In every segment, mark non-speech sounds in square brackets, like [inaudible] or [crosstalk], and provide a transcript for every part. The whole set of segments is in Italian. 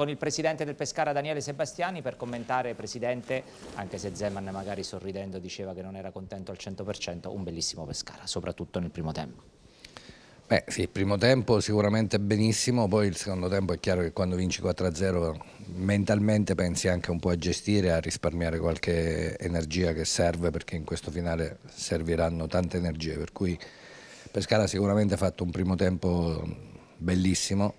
con il presidente del Pescara Daniele Sebastiani per commentare, presidente, anche se Zeman magari sorridendo diceva che non era contento al 100%, un bellissimo Pescara, soprattutto nel primo tempo. Beh sì, il primo tempo sicuramente benissimo, poi il secondo tempo è chiaro che quando vinci 4-0 mentalmente pensi anche un po' a gestire, a risparmiare qualche energia che serve perché in questo finale serviranno tante energie, per cui Pescara sicuramente ha fatto un primo tempo bellissimo,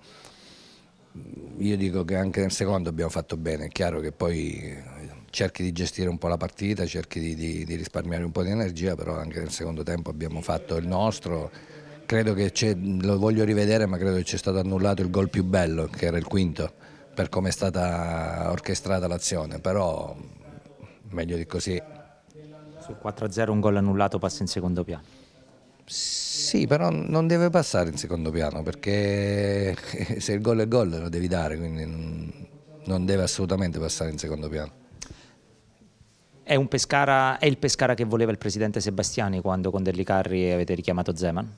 io dico che anche nel secondo abbiamo fatto bene, è chiaro che poi eh, cerchi di gestire un po' la partita, cerchi di, di, di, risparmiare un po' di energia, però anche nel secondo tempo abbiamo fatto il nostro. Credo che lo voglio rivedere, ma credo che c'è stato annullato il gol più bello, che era il quinto, per come è stata orchestrata l'azione, però mm, meglio di così. Sul 4-0 un gol annullato passa in secondo piano. Sì sì, però non deve passare in secondo piano perché [laughs] se il gol è gol lo devi dare, quindi non deve assolutamente passare in secondo piano. È, Pescara, è il Pescara che voleva il presidente Sebastiani quando con Derlicarri avete richiamato Zeman?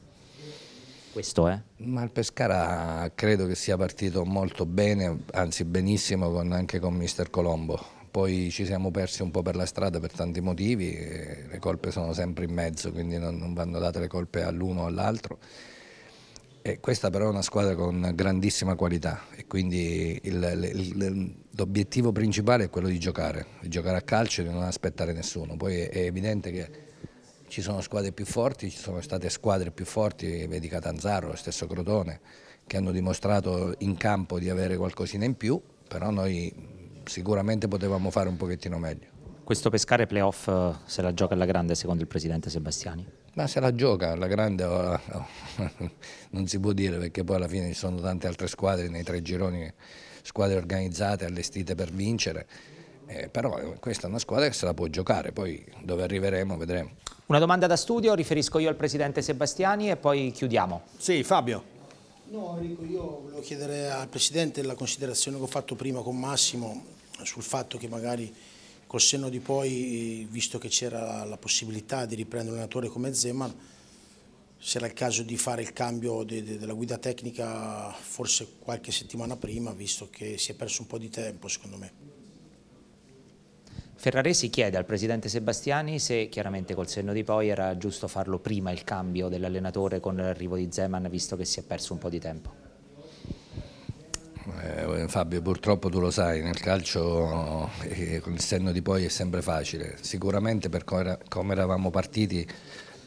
Questo è? Ma il Pescara credo che sia partito molto bene, anzi benissimo anche con Mister Colombo poi ci siamo persi un po' per la strada per tanti motivi, le colpe sono sempre in mezzo, quindi non, non vanno date le colpe all'uno o all'altro. questa però è una squadra con grandissima qualità e quindi l'obiettivo principale è quello di giocare, di giocare a calcio e di non aspettare nessuno. Poi è, è evidente che ci sono squadre più forti, ci sono state squadre più forti, vedi Catanzaro, lo stesso Crotone, che hanno dimostrato in campo di avere qualcosina in più, però noi sicuramente potevamo fare un pochettino meglio. Questo pescare playoff eh, se la gioca alla grande secondo il presidente Sebastiani? Ma se la gioca alla grande o, oh, o, oh, [laughs] non si può dire perché poi alla fine ci sono tante altre squadre nei tre gironi, squadre organizzate, allestite per vincere. Eh, però eh, questa è una squadra che se la può giocare, poi dove arriveremo vedremo. Una domanda da studio, riferisco io al presidente Sebastiani e poi chiudiamo. Sì, Fabio. No Enrico, io volevo chiedere al Presidente la considerazione che ho fatto prima con Massimo sul fatto che magari col senno di poi, visto che c'era la possibilità di riprendere un allenatore come Zeman, se il caso di fare il cambio de, de, della guida tecnica forse qualche settimana prima, visto che si è perso un po' di tempo secondo me. Ferraresi chiede al presidente Sebastiani se chiaramente col senno di poi era giusto farlo prima il cambio dell'allenatore con l'arrivo di Zeman visto che si è perso un po' di tempo. Eh, eh Fabio, purtroppo tu lo sai, nel calcio eh, eh, con il senno di poi è sempre facile. Sicuramente per come eravamo partiti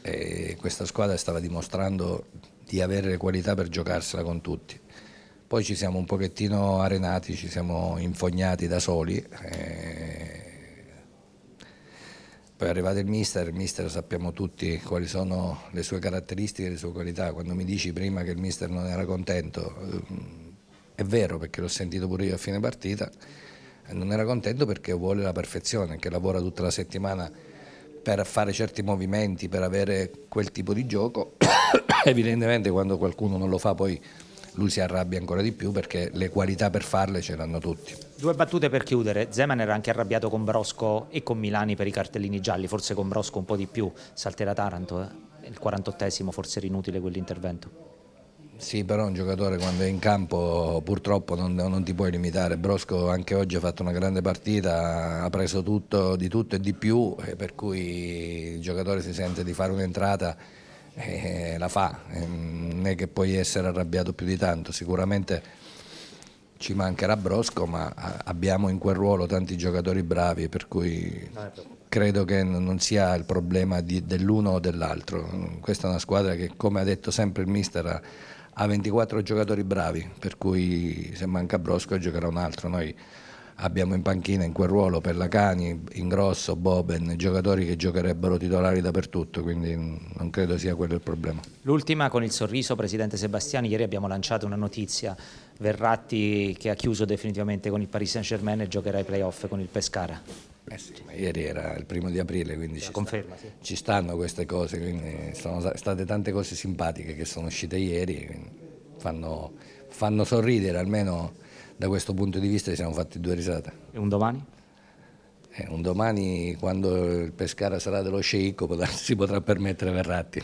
eh, questa squadra stava dimostrando di avere le qualità per giocarsela con tutti. Poi ci siamo un pochettino arenati, ci siamo infognati da soli eh, poi è arrivato il mister, il mister sappiamo tutti quali sono le sue caratteristiche, le sue qualità. Quando mi dici prima che il mister non era contento, ehm, è vero perché l'ho sentito pure io a fine partita, eh, non era contento perché vuole la perfezione, che lavora tutta la settimana per fare certi movimenti, per avere quel tipo di gioco. [coughs] Evidentemente quando qualcuno non lo fa poi lui si arrabbia ancora di più perché le qualità per farle ce l'hanno tutti. Due battute per chiudere, Zeman era anche arrabbiato con Brosco e con Milani per i cartellini gialli, forse con Brosco un po' di più, salterà Taranto, eh? il 48esimo forse era inutile quell'intervento. Sì, però un giocatore quando è in campo purtroppo non, non, ti puoi limitare. Brosco anche oggi ha fatto una grande partita, ha preso tutto, di tutto e di più, eh, per cui il giocatore si sente di fare un'entrata eh, la fa, eh, non è che puoi essere arrabbiato più di tanto, sicuramente ci mancherà Brosco, ma ah, abbiamo in quel ruolo tanti giocatori bravi, per cui credo che non sia il problema dell'uno o dell'altro. Questa è una squadra che, come ha detto sempre il mister, ha 24 giocatori bravi, per cui se manca Brosco giocherà un altro. Noi abbiamo in panchina in quel ruolo per la Ingrosso, Boben, giocatori che giocherebbero titolari dappertutto, quindi mm, non credo sia quello il problema. L'ultima con il sorriso, Presidente Sebastiani, ieri abbiamo lanciato una notizia, Verratti che ha chiuso definitivamente con il Paris Saint Germain e giocherà ai playoff con il Pescara. Eh sì, ieri era il primo di aprile, quindi ci, conferma, sta, sì. ci, stanno queste cose, quindi sono state tante cose simpatiche che sono uscite ieri, fanno, fanno sorridere almeno da questo punto di vista ci siamo fatti due risate. E un domani? Eh, un domani quando il Pescara sarà dello sceicco [laughs] si potrà permettere Verratti.